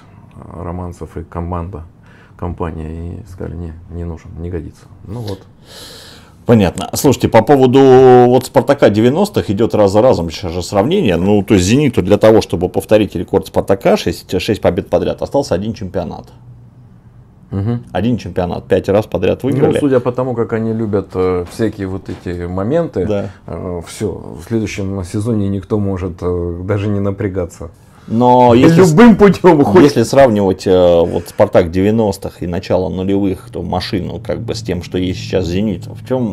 Романцев и команда, компания, и сказали, не, не нужен, не годится. Ну вот. Понятно. Слушайте, по поводу вот Спартака 90-х идет раз за разом сейчас же сравнение. Ну, то есть Зениту для того, чтобы повторить рекорд Спартака, 6, 6 побед подряд, остался один чемпионат. Угу. Один чемпионат, пять раз подряд ну, выиграли. Ну, судя по тому, как они любят э, всякие вот эти моменты, да. э, все, в следующем сезоне никто может э, даже не напрягаться. Но если, любым путем хоть... Если сравнивать э, вот Спартак 90-х и начало нулевых, то машину как бы с тем, что есть сейчас Зенит, в чем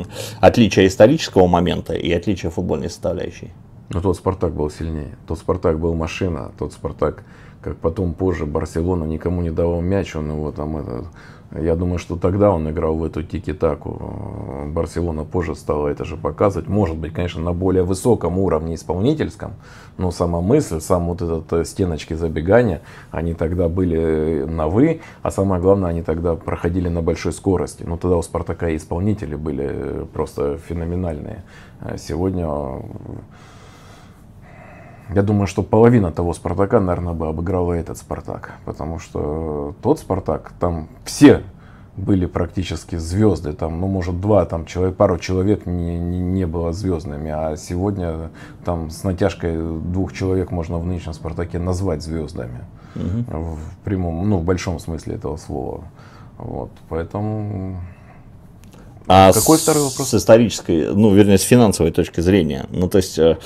м, отличие исторического момента и отличие футбольной составляющей? ну тот Спартак был сильнее. Тот Спартак был машина, тот Спартак, как потом позже Барселона никому не давал мяч, он его там это, я думаю, что тогда он играл в эту тики-таку. Барселона позже стала это же показывать. Может быть, конечно, на более высоком уровне исполнительском, но ну, сама мысль, сам вот этот э, стеночки забегания, они тогда были э, на «вы», а самое главное, они тогда проходили на большой скорости. Ну, тогда у «Спартака» и исполнители были э, просто феноменальные. А сегодня я думаю, что половина того «Спартака», наверное, бы обыграла этот «Спартак». Потому что тот «Спартак», там все были практически звезды, там, ну, может, два, там, человек, пару человек не, не, не было звездными, а сегодня там с натяжкой двух человек можно в нынешнем «Спартаке» назвать звездами, угу. в прямом, ну, в большом смысле этого слова. Вот, поэтому а Какой с, второй вопрос? С исторической, ну, вернее, с финансовой точки зрения. Ну, то есть... Э,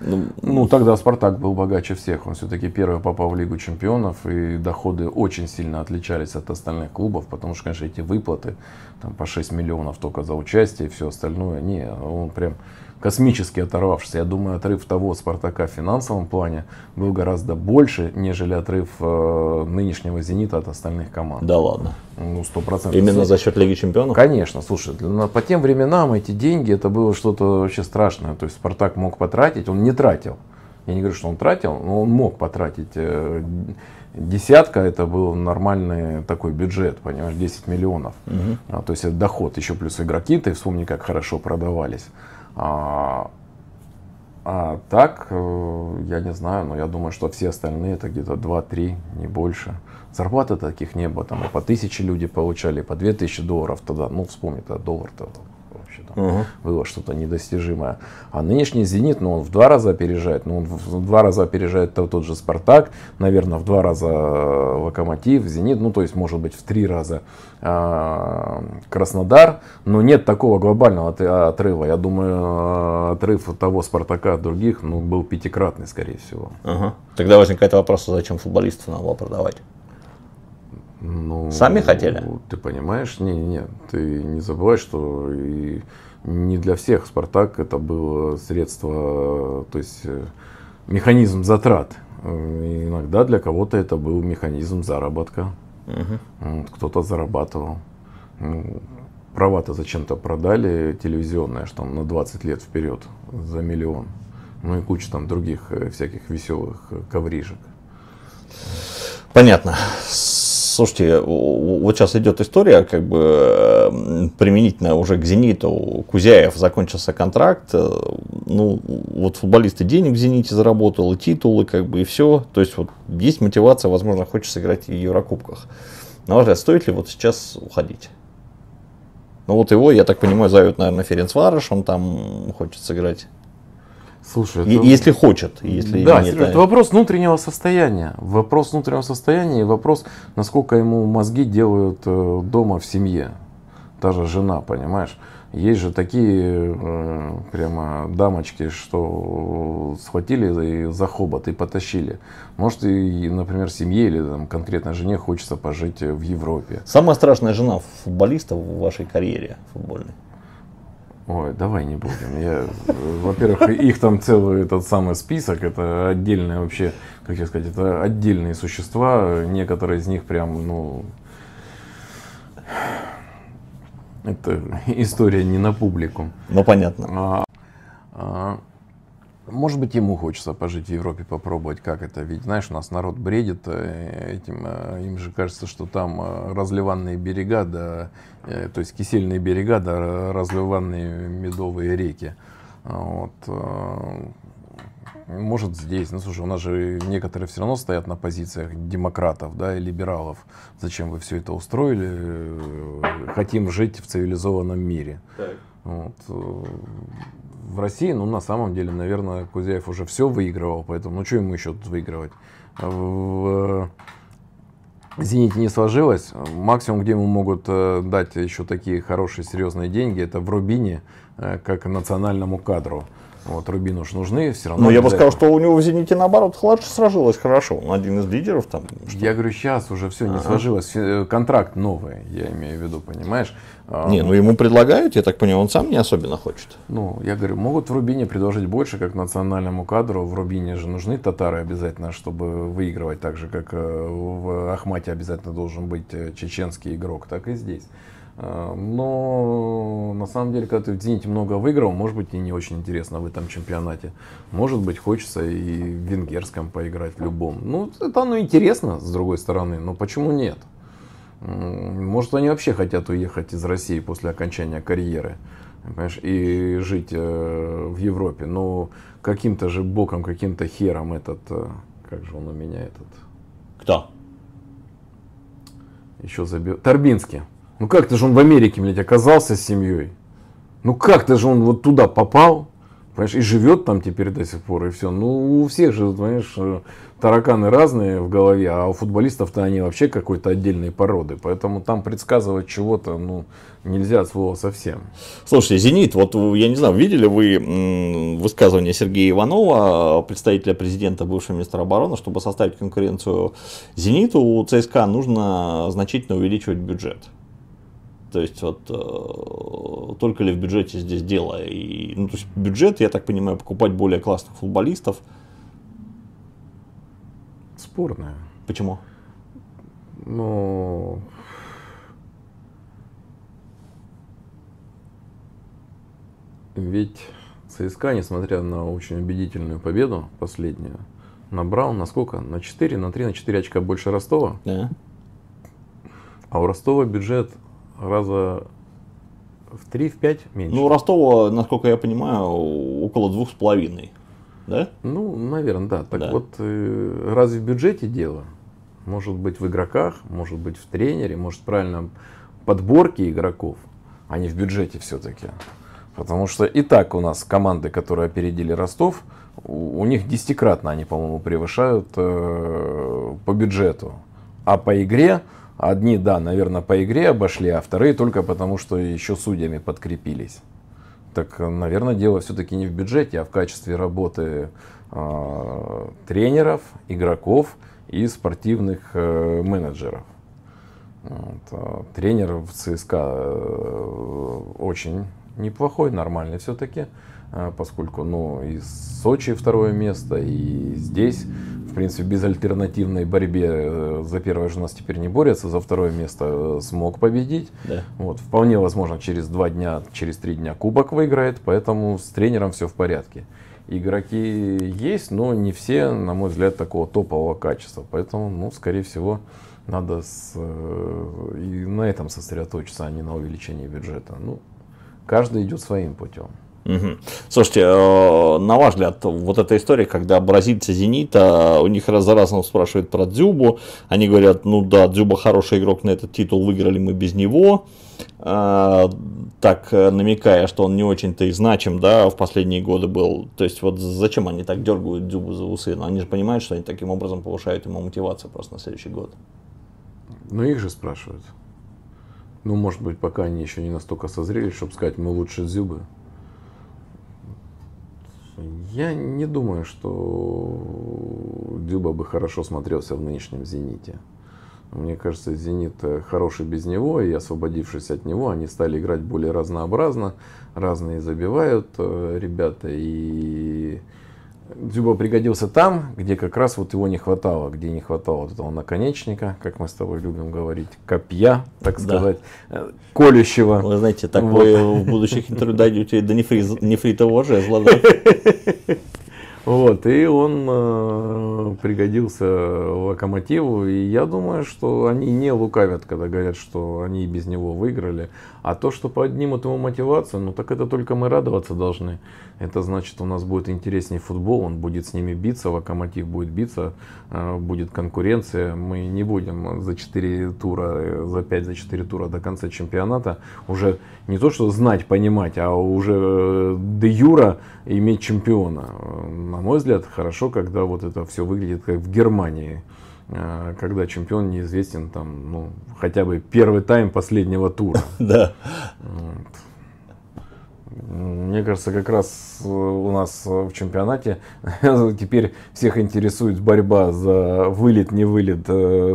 ну, ну, тогда «Спартак» был богаче всех. Он все-таки первый попал в Лигу чемпионов, и доходы очень сильно отличались от остальных клубов, потому что, конечно, эти выплаты, там, по 6 миллионов только за участие и все остальное, не, он прям космически оторвавшись. Я думаю, отрыв того Спартака в финансовом плане был гораздо больше, нежели отрыв э, нынешнего Зенита от остальных команд. Да ладно. Ну, сто процентов. Именно за счет Лиги Чемпионов? Конечно, слушай, для, по тем временам эти деньги, это было что-то вообще страшное. То есть Спартак мог потратить, он не тратил. Я не говорю, что он тратил, но он мог потратить. Э, десятка это был нормальный такой бюджет, понимаешь, 10 миллионов. Угу. А, то есть это доход, еще плюс игроки, ты вспомни, как хорошо продавались. А, а так, э, я не знаю, но я думаю, что все остальные это где-то 2-3, не больше. Зарплаты таких не было, там и по тысяче люди получали, и по 2000 долларов тогда, ну вспомни, тогда доллар-то там, угу. было что-то недостижимое. А нынешний «Зенит», ну, он в два раза опережает, ну, он в два раза опережает тот, тот же «Спартак», наверное, в два раза э, «Локомотив», «Зенит», ну, то есть, может быть, в три раза а, «Краснодар», но нет такого глобального отрыва. Я думаю, э, отрыв того «Спартака» от других, ну, был пятикратный, скорее всего. Угу. Тогда возникает вопрос, а зачем футболистов надо было продавать? Ну, Сами хотели? Ты понимаешь? Не, не, не. Ты не забывай, что и не для всех Спартак это было средство, то есть э, механизм затрат. И э, иногда для кого-то это был механизм заработка. Угу. кто-то зарабатывал. Ну, права-то зачем-то продали телевизионные, что там на 20 лет вперед за миллион. Ну и куча там других э, всяких веселых коврижек. Понятно слушайте, вот сейчас идет история, как бы применительно уже к «Зениту». Кузяев закончился контракт, э, ну, вот футболисты денег в «Зените» заработал, и титулы, как бы, и все. То есть, вот есть мотивация, возможно, хочешь сыграть в Еврокубках. На ваш взгляд, стоит ли вот сейчас уходить? Ну, вот его, я так понимаю, зовет, наверное, Ференц Варыш, он там хочет сыграть. Слушай, это... если хочет, если да, нет. Это вопрос внутреннего состояния, вопрос внутреннего состояния и вопрос, насколько ему мозги делают э, дома в семье, Та же жена, понимаешь? Есть же такие э, прямо дамочки, что схватили за хобот и потащили. Может, и, например, семье или там, конкретной жене хочется пожить э, в Европе. Самая страшная жена футболиста в вашей карьере футбольной? Ой, давай не будем. Я, во-первых, их там целый этот самый список, это отдельные вообще, как тебе сказать, это отдельные существа, некоторые из них прям, ну, это история не на публику. Ну, понятно. А, а, может быть, ему хочется пожить в Европе, попробовать, как это. Ведь, знаешь, у нас народ бредит э, этим. Э, им же кажется, что там э, разливанные берега, да, то есть кисельные берега, да, разливанные медовые реки. Вот. Может, здесь. Ну, слушай, у нас же некоторые все равно стоят на позициях демократов, да, и либералов. Зачем вы все это устроили? Хотим жить в цивилизованном мире. Так. Вот. Э, в России, ну, на самом деле, наверное, Кузяев уже все выигрывал, поэтому, ну, что ему еще тут выигрывать? А в э, «Зените» не сложилось. Максимум, где ему могут э, дать еще такие хорошие, серьезные деньги, это в «Рубине», как национальному кадру. Вот, Рубину уж нужны, все равно. Но ну, я бы сказал, что у него в «Зените» наоборот Хладж сражалась хорошо. Он один из лидеров там. Что... Я говорю, сейчас уже все, не ага. сложилось. Э, контракт новый, я имею в виду, понимаешь? А, не, ну ему предлагают, я так понимаю, он сам не особенно хочет. Ну, я говорю, могут в Рубине предложить больше, как национальному кадру. В Рубине же нужны татары обязательно, чтобы выигрывать так же, как э, в Ахмате обязательно должен быть э, чеченский игрок, так и здесь. Э, но на самом деле, когда ты в Зените много выиграл, может быть и не очень интересно в этом чемпионате. Может быть хочется и в венгерском поиграть в любом. Ну, это оно интересно, с другой стороны, но почему нет? Может, они вообще хотят уехать из России после окончания карьеры понимаешь, и жить э, в Европе. Но каким-то же боком, каким-то хером этот, э, как же он у меня этот... Кто? Еще забил. Торбинский. Ну как-то же он в Америке, блядь, оказался с семьей. Ну как-то же он вот туда попал, понимаешь, и живет там теперь до сих пор, и все. Ну, у всех же, понимаешь, э, тараканы разные в голове, а у футболистов-то они вообще какой-то отдельной породы. Поэтому там предсказывать чего-то, ну, нельзя от слова совсем. Слушайте, «Зенит», вот э, я не знаю, видели вы высказывание Сергея Иванова, э, представителя президента, бывшего министра обороны, чтобы составить конкуренцию «Зениту», у ЦСКА нужно значительно увеличивать бюджет. То есть вот э, только ли в бюджете здесь дело? И, ну, то есть бюджет, я так понимаю, покупать более классных футболистов. Спорно. Почему? Ну, ведь ЦСКА, несмотря на очень убедительную победу последнюю, набрал на сколько? На 4, на 3, на 4 очка больше Ростова. Да. А у Ростова бюджет раза в 3-5 в меньше. Ну, Ростова, насколько я понимаю, около двух с половиной, да? Ну, наверное, да. Так да. вот, э, разве в бюджете дело? Может быть, в игроках, может быть, в тренере, может, в правильном подборке игроков, а не в бюджете все-таки. Потому что и так у нас команды, которые опередили Ростов, у них десятикратно они, по-моему, превышают э, по бюджету. А по игре Одни, да, наверное, по игре обошли, а вторые только потому, что еще судьями подкрепились. Так, наверное, дело все-таки не в бюджете, а в качестве работы э, тренеров, игроков и спортивных э, менеджеров. Вот. А, тренер в ЦСКА э, очень неплохой, нормальный все-таки, а, поскольку ну, из Сочи второе место, и здесь в принципе, безальтернативной борьбе э, за первое же у нас теперь не борется, за второе место э, смог победить. Да. Вот, вполне возможно, через два дня, через три дня кубок выиграет, поэтому с тренером все в порядке. Игроки есть, но не все, на мой взгляд, такого топового качества. Поэтому, ну, скорее всего, надо с, э, и на этом сосредоточиться, а не на увеличении бюджета. Ну, каждый идет своим путем. Угу. Слушайте, э, на ваш взгляд, вот эта история, когда бразильцы Зенита, у них раз за разом спрашивают про Дзюбу, они говорят, ну да, Дзюба хороший игрок на этот титул, выиграли мы без него, э, так э, намекая, что он не очень-то и значим, да, в последние годы был. То есть вот зачем они так дергают Дзюбу за усы? Но ну, они же понимают, что они таким образом повышают ему мотивацию просто на следующий год. Ну их же спрашивают. Ну, может быть, пока они еще не настолько созрели, чтобы сказать, мы лучше Дзюбы. Я не думаю, что Дюба бы хорошо смотрелся в нынешнем «Зените». Мне кажется, «Зенит» хороший без него, и освободившись от него, они стали играть более разнообразно. Разные забивают э, ребята, и Дзюба пригодился там, где как раз вот его не хватало, где не хватало вот этого наконечника, как мы с тобой любим говорить, копья, так сказать, да. Э, колющего. Вы знаете, такое вот. в будущих интервью дадите до нефритового жезла. Да? Вот, и он э, пригодился локомотиву. И я думаю, что они не лукавят, когда говорят, что они без него выиграли. А то, что поднимут его мотивацию, ну так это только мы радоваться должны. Это значит, у нас будет интереснее футбол, он будет с ними биться, локомотив будет биться, э, будет конкуренция. Мы не будем за 4 тура, э, за 5, за 4 тура до конца чемпионата уже не то, что знать, понимать, а уже э, де юра иметь чемпиона. На мой взгляд, хорошо, когда вот это все выглядит как в Германии. Э, когда чемпион неизвестен там, ну, хотя бы первый тайм последнего тура. Да. Мне кажется, как раз э, у нас э, в чемпионате теперь всех интересует борьба за вылет, не вылет,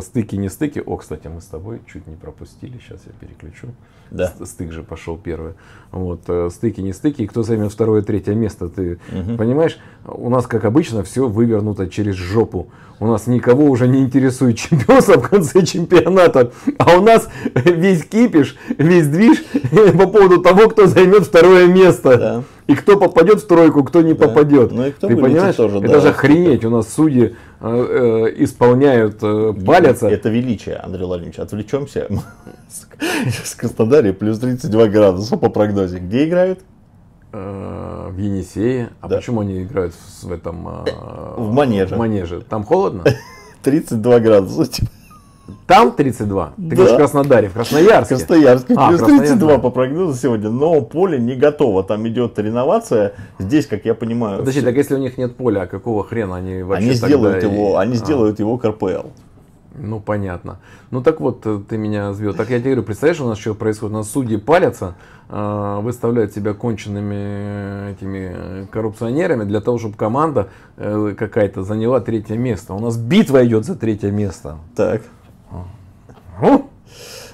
стыки, не стыки. О, кстати, мы с тобой чуть не пропустили, сейчас я переключу. Да. Стык же пошел первый. Вот, э, стыки, не стыки. И кто займет второе, третье место, ты угу. понимаешь? У нас, как обычно, все вывернуто через жопу. У нас никого уже не интересует чемпионство в конце чемпионата. А у нас весь кипиш, весь движ по поводу того, кто займет второе место. Да. И кто попадет в тройку, кто не да. попадет. Ну, и кто Ты понимаешь? Тоже, это да, же охренеть. У нас судьи э, э исполняют, э, палятся. Это величие, Андрей Владимирович. Отвлечемся. С Краснодаре плюс 32 градуса по прогнозе. Где играют? Э, в Енисее. А да. почему они играют в этом... Э, в манеже. В манеже. Там холодно? 32 градуса. Типа. Там 32? Ты да. говоришь в Краснодаре, в Красноярске. Красноярске. А, плюс 32 да. по прогнозу сегодня, но поле не готово. Там идет реновация. Здесь, как я понимаю... Подожди, все... так если у них нет поля, а какого хрена они вообще они сделают тогда... его, и... Они а. сделают его КРПЛ. Ну, понятно. Ну, так вот, э, ты меня звел. Так я тебе говорю, представляешь, у нас что происходит? У нас судьи палятся, э, выставляют себя конченными э, этими коррупционерами для того, чтобы команда какая-то заняла третье место. У нас битва идет за третье место. Так. Ну,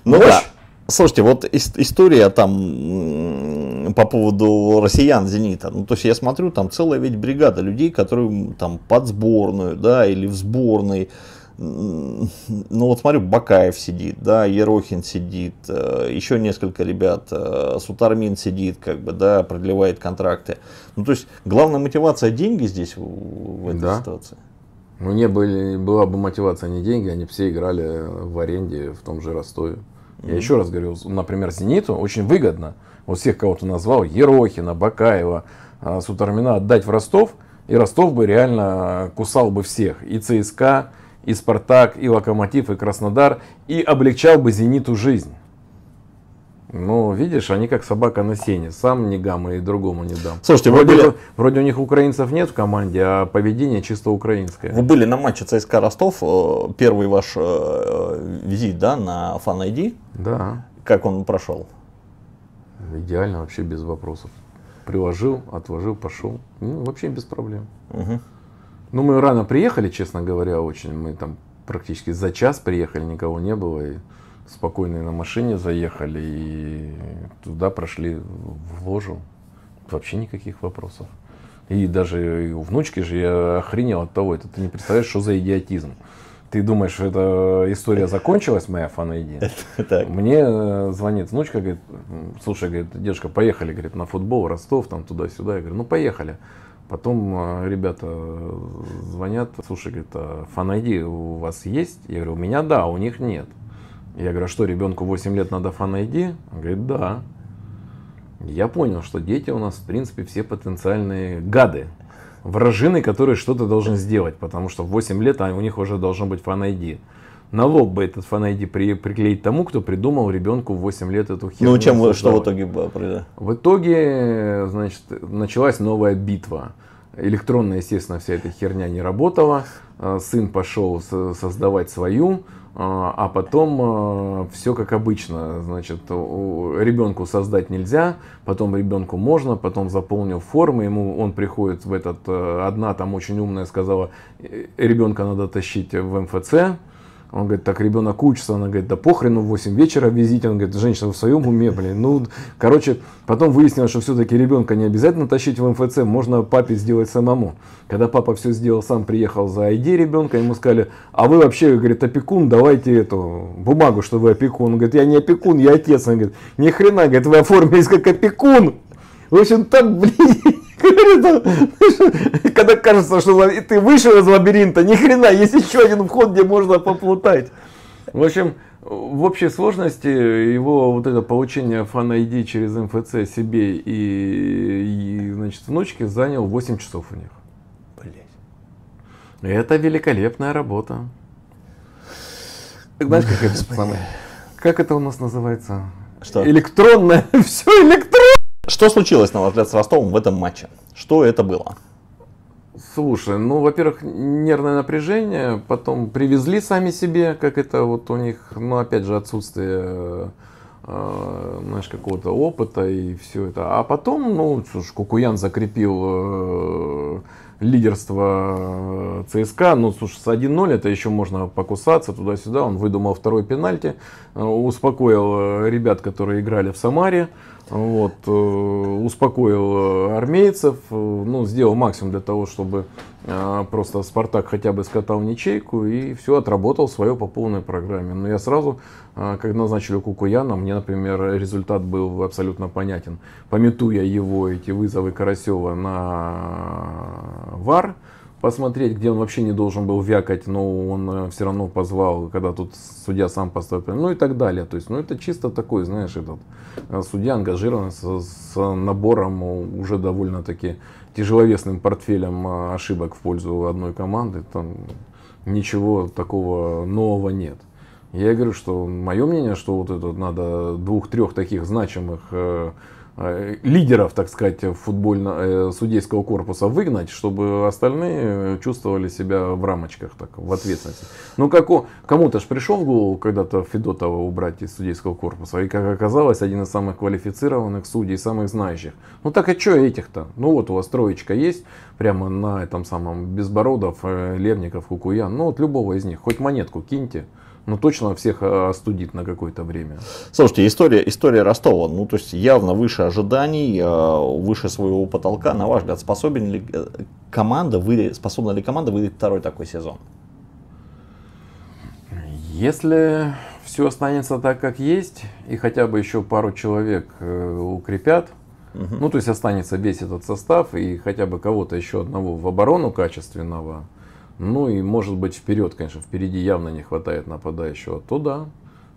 да. Слушайте, вот история там по поводу россиян Зенита. Ну, то есть я смотрю, там целая ведь бригада людей, которые там под сборную, да, или в сборной. Ну вот смотрю, Бакаев сидит, да, Ерохин сидит, э, еще несколько ребят, э, Сутармин сидит, как бы, да, продлевает контракты. Ну то есть главная мотивация деньги здесь в, в этой да. ситуации. Ну, не были, была бы мотивация, а не деньги, они все играли в аренде в том же Ростове. Mm-hmm. Я еще раз говорю, например, «Зениту» очень выгодно, вот всех, кого ты назвал, Ерохина, Бакаева, а, Сутармина, отдать в Ростов, и Ростов бы реально э, кусал бы всех, и ЦСКА, и «Спартак», и «Локомотив», и «Краснодар», и облегчал бы «Зениту» жизнь. Ну, видишь, они как собака на сене. Сам не гам и другому не дам. Слушайте, вроде, были... вроде у них украинцев нет в команде, а поведение чисто украинское. Вы были на матче ЦСКА Ростов, э, первый ваш э, визит, да, на Fan ID? Да. Как он прошел? Идеально, вообще без вопросов. Приложил, отложил, пошел. Ну, вообще без проблем. Угу. Ну, мы рано приехали, честно говоря, очень. Мы там практически за час приехали, никого не было. И спокойные на машине заехали и туда прошли в ложу. Вообще никаких вопросов. И даже у внучки же я охренел от того, это ты не представляешь, что за идиотизм. Ты думаешь, эта история закончилась, моя фанаидия? Мне э, звонит внучка, говорит, слушай, говорит, дедушка, поехали, говорит, на футбол, Ростов, там туда-сюда. Я говорю, ну поехали. Потом э, ребята звонят, слушай, говорит, а фанайди у вас есть? Я говорю, у меня да, у них нет. Я говорю, а что, ребенку 8 лет надо фан-ID? Он говорит, да. Я понял, что дети у нас, в принципе, все потенциальные гады. Вражины, которые что-то должен сделать, потому что в 8 лет а у них уже должен быть фан-ID. На лоб бы этот фан-ID при, приклеить тому, кто придумал ребенку в 8 лет эту херню. Ну, чем создавать. что в итоге было? В итоге, значит, началась новая битва. Электронная, естественно, вся эта херня не работала. Э, сын пошел создавать свою а, а потом а, все как обычно, значит, ребенку создать нельзя, потом ребенку можно, потом заполнил формы, ему он приходит в этот, э, одна там очень умная сказала, «Э, ребенка надо тащить в МФЦ, он говорит, так ребенок учится, она говорит, да похрен, ну в 8 вечера везите. Он говорит, женщина в своем уме, блин. Ну, короче, потом выяснилось, что все-таки ребенка не обязательно тащить в МФЦ, можно папе сделать самому. Когда папа все сделал, сам приехал за ID ребенка, ему сказали, а вы вообще, говорит, опекун, давайте эту бумагу, что вы опекун. Он говорит, я не опекун, я отец. Он говорит, ни хрена, говорит, вы оформились как опекун. В общем, там, блин, когда кажется, что ты вышел из лабиринта, ни хрена, есть еще один вход, где можно поплутать. В общем, в общей сложности его вот это получение фан ID через МФЦ себе и, и значит, внучке занял 8 часов у них. Блять. Это великолепная работа. Знаешь, как это Как это у нас называется? Что? Электронное. Все электронное. Что случилось, на ваш взгляд, с Ростовом в этом матче? Что это было? Слушай, ну, во-первых, нервное напряжение, потом привезли сами себе, как это вот у них, ну, опять же, отсутствие э, знаешь, какого-то опыта и все это. А потом, ну, слушай, Кукуян закрепил э, лидерство э, ЦСКА. Ну, слушай, с 1-0 это еще можно покусаться туда-сюда. Он выдумал второй пенальти, успокоил ребят, которые играли в Самаре вот, э, успокоил э, армейцев, э, ну, сделал максимум для того, чтобы просто Спартак хотя бы скатал в ничейку и все отработал свое по полной программе. Но я сразу, когда назначили Кукуяна, мне, например, результат был абсолютно понятен. Пометуя его эти вызовы Карасева на ВАР, посмотреть, где он вообще не должен был вякать, но он э, все равно позвал, когда тут судья сам поставил, ну и так далее. То есть, ну это чисто такой, знаешь, этот э, судья ангажирован с, с набором уже довольно-таки тяжеловесным портфелем э, ошибок в пользу одной команды. Там ничего такого нового нет. Я говорю, что мое мнение, что вот этот надо двух-трех таких значимых Э, лидеров, так сказать, футбольно э, судейского корпуса выгнать, чтобы остальные э, чувствовали себя в рамочках, так, в ответственности. Ну, как кому-то же пришел в голову когда-то Федотова убрать из судейского корпуса, и, как оказалось, один из самых квалифицированных судей, самых знающих. Ну, так а что этих-то? Ну, вот у вас троечка есть, прямо на этом самом Безбородов, Левников, Кукуян, ну, вот любого из них, хоть монетку киньте ну точно всех э, остудит на какое-то время. Слушайте, история, история Ростова, ну то есть явно выше ожиданий, э, выше своего потолка. На ваш взгляд, способен ли э, команда, вы, способна ли команда выйти второй такой сезон? Если все останется так, как есть, и хотя бы еще пару человек укрепят, угу. ну то есть останется весь этот состав и хотя бы кого-то еще одного в оборону качественного, ну и может быть вперед, конечно, впереди явно не хватает нападающего, то да,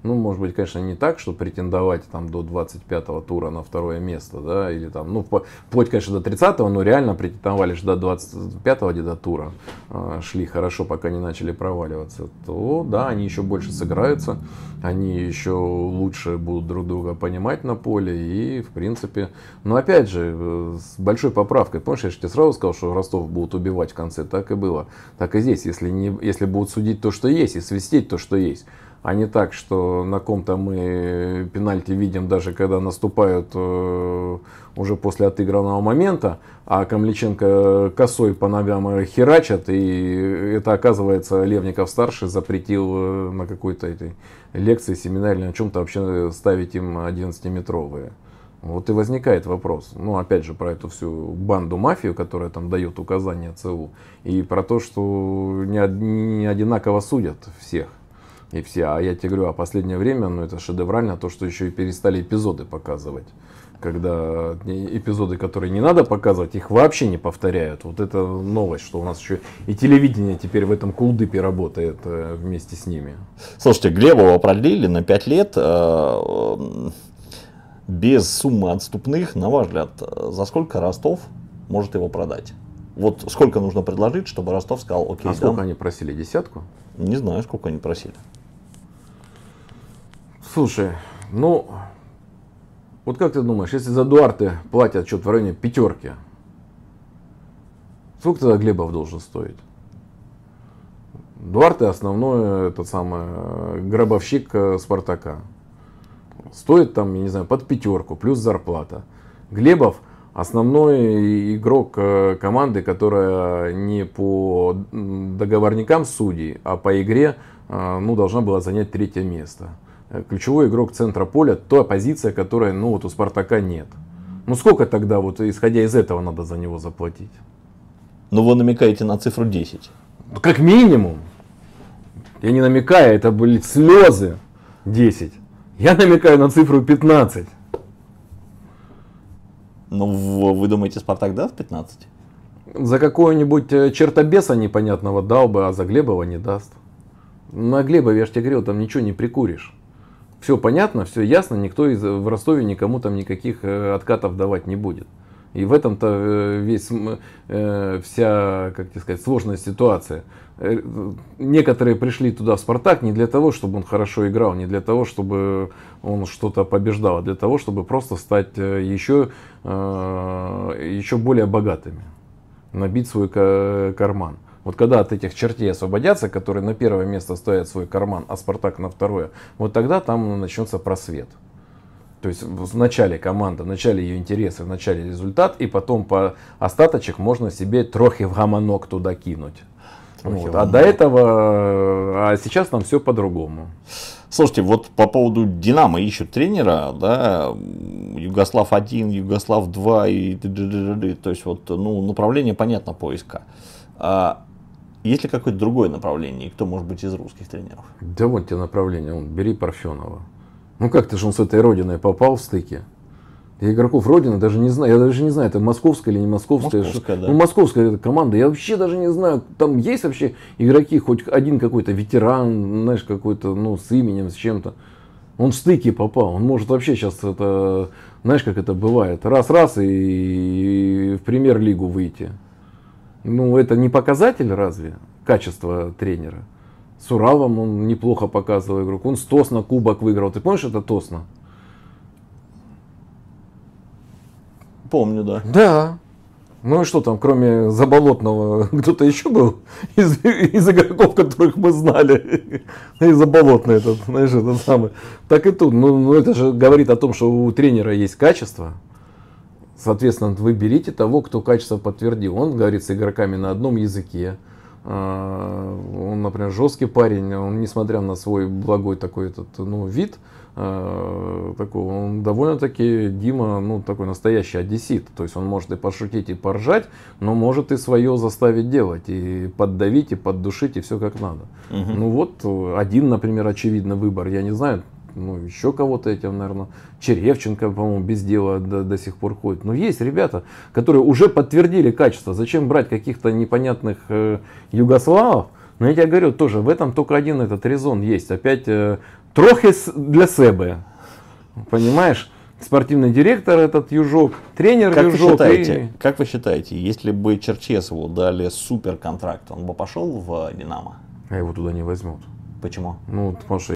ну, может быть, конечно, не так, что претендовать там до 25-го тура на второе место, да, или там, ну, вплоть, конечно, до 30-го, но реально претендовали же до 25-го где-то тура, э, шли хорошо, пока не начали проваливаться, то, да, они еще больше сыграются, они еще лучше будут друг друга понимать на поле и, в принципе, но опять же, э, с большой поправкой, помнишь, я же тебе сразу сказал, что Ростов будут убивать в конце, так и было, так и здесь, если, не, если будут судить то, что есть, и свистеть то, что есть, а не так, что на ком-то мы пенальти видим даже когда наступают э, уже после отыгранного момента, а Камличенко косой по ногам херачат, и это оказывается Левников-старший запретил э, на какой-то этой лекции семинарной о чем-то вообще ставить им 11-метровые. Вот и возникает вопрос, ну опять же про эту всю банду мафию, которая там дает указания ЦУ, и про то, что не, не одинаково судят всех. И все. А я тебе говорю, а последнее время, ну это шедеврально, то, что еще и перестали эпизоды показывать. Когда эпизоды, которые не надо показывать, их вообще не повторяют. Вот это новость, что у нас еще и телевидение теперь в этом кулдыпе работает э, вместе с ними. Слушайте, Глебова продлили на 5 лет э, э, без суммы отступных, на ваш взгляд, за сколько Ростов может его продать? Вот сколько нужно предложить, чтобы Ростов сказал, окей, А сколько дам? они просили? Десятку? Не знаю, сколько они просили. Слушай, ну, вот как ты думаешь, если за Дуарте платят что-то в районе пятерки, сколько тогда Глебов должен стоить? Дуарте основной, этот самый, э, гробовщик э, Спартака. Стоит там, я не знаю, под пятерку, плюс зарплата. Глебов основной игрок э, команды, которая не по договорникам судей, а по игре ну, должна была занять третье место. Э, ключевой игрок центра поля, то позиция, которая ну, вот у Спартака нет. Ну сколько тогда, вот исходя из этого, надо за него заплатить? Ну вы намекаете на цифру 10. Ну, как минимум. Я не намекаю, это были слезы 10. Я намекаю на цифру 15. Ну, вы думаете, Спартак даст 15? За какого-нибудь э, чертобеса непонятного дал бы, а за Глебова не даст. На Глебове, я же тебе говорил, там ничего не прикуришь все понятно, все ясно, никто из, в Ростове никому там никаких э, откатов давать не будет. И в этом-то э, весь, э, вся, как тебе сказать, сложная ситуация. Некоторые пришли туда в «Спартак» не для того, чтобы он хорошо играл, не для того, чтобы он что-то побеждал, а для того, чтобы просто стать еще, еще более богатыми, набить свой карман. Вот когда от этих чертей освободятся, которые на первое место стоят свой карман, а Спартак на второе, вот тогда там начнется просвет. То есть в начале команда, в начале ее интересы, в начале результат, и потом по остаточек можно себе трохи в гаманок туда кинуть. вот. А до этого, а сейчас там все по-другому. Слушайте, вот по поводу Динамо ищут тренера, да, Югослав 1, Югослав 2 и то есть вот, ну, направление понятно поиска. А есть ли какое-то другое направление? Кто может быть из русских тренеров? Да вот тебе направление. он бери Парфенова. Ну как то же он с этой родиной попал в стыки? Я игроков Родины даже не знаю. Я даже не знаю, это московская или не московская. Московская, да. Ну, московская это команда. Я вообще даже не знаю, там есть вообще игроки, хоть один какой-то ветеран, знаешь, какой-то, ну, с именем, с чем-то. Он в стыки попал. Он может вообще сейчас это, знаешь, как это бывает. Раз-раз и, и в премьер-лигу выйти. Ну, это не показатель разве? качества тренера. С Уралом он неплохо показывал игрок. Он с Тосна кубок выиграл. Ты помнишь это Тосна? Помню, да. Да. Ну и что там, кроме Заболотного, кто-то еще был из, из игроков, которых мы знали? И Заболотный этот, знаешь, этот самый. Так и тут. Ну, ну это же говорит о том, что у тренера есть качество. Соответственно, вы берите того, кто качество подтвердил. Он говорит с игроками на одном языке. А, он, например, жесткий парень, он, несмотря на свой благой такой этот, ну, вид, а, такой, он довольно-таки Дима, ну, такой настоящий одессит. То есть он может и пошутить, и поржать, но может и свое заставить делать, и поддавить, и поддушить, и все как надо. Угу. Ну вот, один, например, очевидно выбор. Я не знаю, ну, еще кого-то этим, наверное, Черевченко, по-моему, без дела до, до сих пор ходит. Но есть ребята, которые уже подтвердили качество. Зачем брать каких-то непонятных э, югославов? Но я тебе говорю тоже, в этом только один этот резон есть. Опять э, трохи для себе. Понимаешь? Спортивный директор этот Южок, тренер как Южок. Вы считаете, и... Как вы считаете, если бы Черчесову дали супер контракт, он бы пошел в э, Динамо? А его туда не возьмут. Почему? Ну, потому что